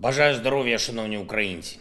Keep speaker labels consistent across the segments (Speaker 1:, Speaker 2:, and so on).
Speaker 1: Бажаю здоров'я, шановні українці.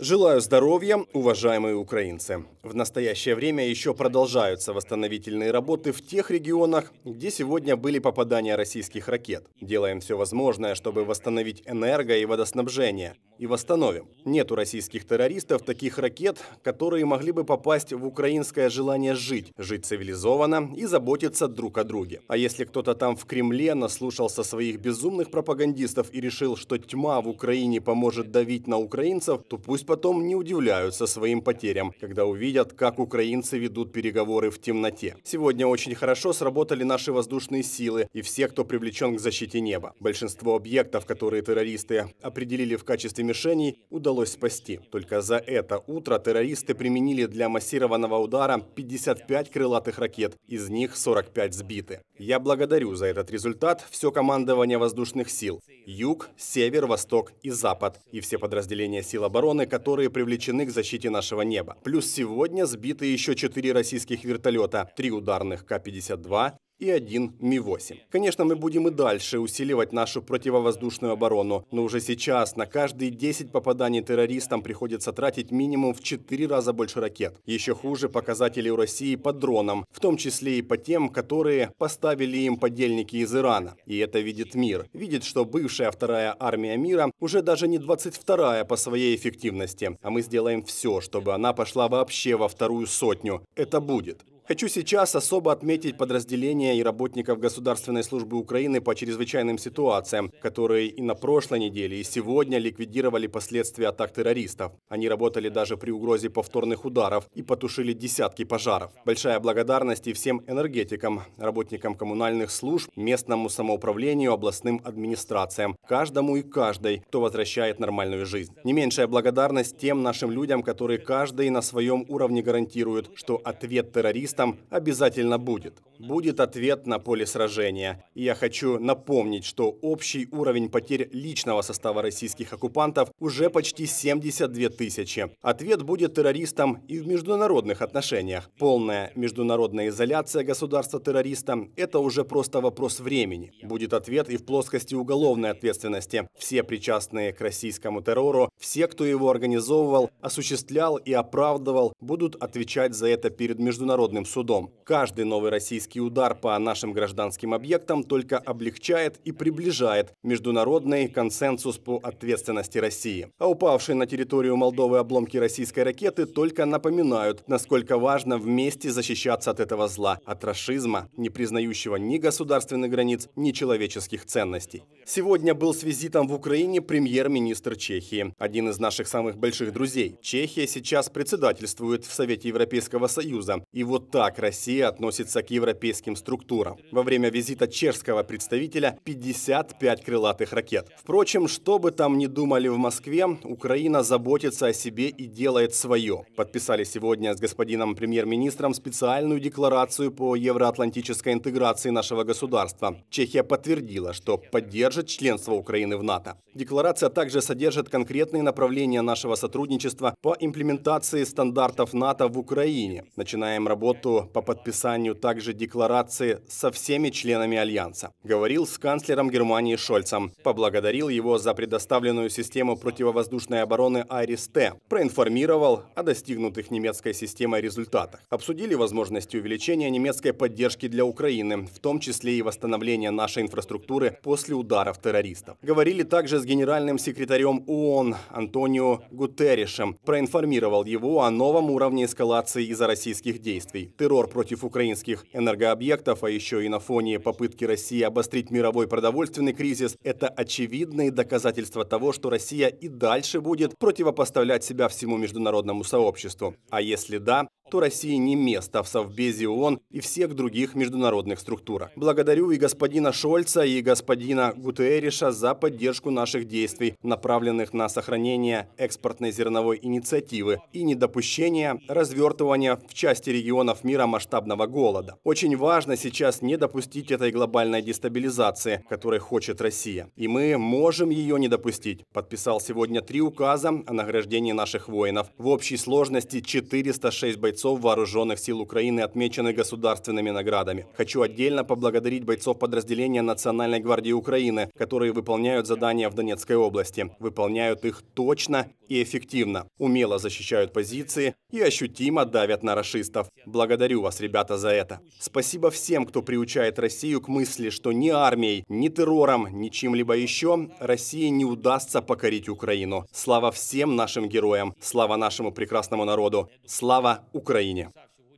Speaker 1: Желаю здоровья, уважаемые украинцы. В настоящее время еще продолжаются восстановительные работы в тех регионах, где сегодня были попадания российских ракет. Делаем все возможное, чтобы восстановить энерго и водоснабжение. И восстановим. Нет у российских террористов таких ракет, которые могли бы попасть в украинское желание жить, жить цивилизованно и заботиться друг о друге. А если кто-то там в Кремле наслушался своих безумных пропагандистов и решил, что тьма в Украине поможет давить на украинцев, интересов, то пусть потом не удивляются своим потерям, когда увидят, как украинцы ведут переговоры в темноте. Сегодня очень хорошо сработали наши воздушные силы и все, кто привлечен к защите неба. Большинство объектов, которые террористы определили в качестве мишеней, удалось спасти. Только за это утро террористы применили для массированного удара 55 крылатых ракет, из них 45 сбиты. Я благодарю за этот результат все командование воздушных сил. Юг, север, восток и запад. И все подразделения сил сил обороны, которые привлечены к защите нашего неба. Плюс сегодня сбиты еще четыре российских вертолета, три ударных К-52, и один Ми-8. Конечно, мы будем и дальше усиливать нашу противовоздушную оборону, но уже сейчас на каждые 10 попаданий террористам приходится тратить минимум в 4 раза больше ракет. Еще хуже показатели у России по дронам, в том числе и по тем, которые поставили им подельники из Ирана. И это видит мир. Видит, что бывшая вторая армия мира уже даже не 22-я по своей эффективности, а мы сделаем все, чтобы она пошла вообще во вторую сотню. Это будет. Хочу сейчас особо отметить подразделения и работников Государственной службы Украины по чрезвычайным ситуациям, которые и на прошлой неделе, и сегодня ликвидировали последствия атак террористов. Они работали даже при угрозе повторных ударов и потушили десятки пожаров. Большая благодарность и всем энергетикам, работникам коммунальных служб, местному самоуправлению, областным администрациям, каждому и каждой, кто возвращает нормальную жизнь. Не меньшая благодарность тем нашим людям, которые каждый на своем уровне гарантируют, что ответ террористов местом обязательно будет. Будет ответ на поле сражения. И я хочу напомнить, что общий уровень потерь личного состава российских оккупантов уже почти 72 тысячи. Ответ будет террористам и в международных отношениях. Полная международная изоляция государства-террориста – это уже просто вопрос времени. Будет ответ и в плоскости уголовной ответственности. Все причастные к российскому террору, все, кто его организовывал, осуществлял и оправдывал, будут отвечать за это перед международным мировым судом. Каждый новый российский удар по нашим гражданским объектам только облегчает и приближает международный консенсус по ответственности России. А упавшие на территорию Молдовы обломки российской ракеты только напоминают, насколько важно вместе защищаться от этого зла, от расизма, не признающего ни государственных границ, ни человеческих ценностей. Сегодня был с визитом в Украине премьер-министр Чехии, один из наших самых больших друзей. Чехия сейчас председательствует в Совете Европейского Союза. И вот так Россия относится к европейским структурам. Во время визита чешского представителя 55 крылатых ракет. Впрочем, что бы там ни думали в Москве, Украина заботится о себе и делает свое. Подписали сегодня с господином премьер-министром специальную декларацию по евроатлантической интеграции нашего государства. Чехия подтвердила, что поддержит членство Украины в НАТО. Декларация также содержит конкретные направления нашего сотрудничества по имплементации стандартов НАТО в Украине. Начинаем работу Мальту по подписанию также декларации со всеми членами Альянса. Говорил с канцлером Германии Шольцем. Поблагодарил его за предоставленную систему противовоздушной обороны «Айрис-Т». Проинформировал о достигнутых немецкой системой результатах. Обсудили возможности увеличения немецкой поддержки для Украины, в том числе и восстановления нашей инфраструктуры после ударов террористов. Говорили также с генеральным секретарем ООН Антонио Гутерришем. Проинформировал его о новом уровне эскалации из-за российских действий террор против украинских энергообъектов, а еще и на фоне попытки России обострить мировой продовольственный кризис, это очевидные доказательства того, что Россия и дальше будет противопоставлять себя всему международному сообществу. А если да, то России не место в Совбезе ООН и всех других международных структурах. Благодарю и господина Шольца, и господина Гутериша за поддержку наших действий, направленных на сохранение экспортной зерновой инициативы и недопущение развертывания в части регионов мира масштабного голода. Очень важно сейчас не допустить этой глобальной дестабилизации, которой хочет Россия. И мы можем ее не допустить. Подписал сегодня три указа о награждении наших воинов. В общей сложности 406 бойцов бойцов Вооруженных сил Украины отмечены государственными наградами. Хочу отдельно поблагодарить бойцов подразделения Национальной гвардии Украины, которые выполняют задания в Донецкой области. Выполняют их точно и эффективно, умело защищают позиции и ощутимо давят на расистов. Благодарю вас, ребята, за это. Спасибо всем, кто приучает Россию к мысли, что ни армией, ни террором, ни чем-либо еще России не удастся покорить Украину. Слава всем нашим героям, слава нашему прекрасному народу, слава Украине! Украине.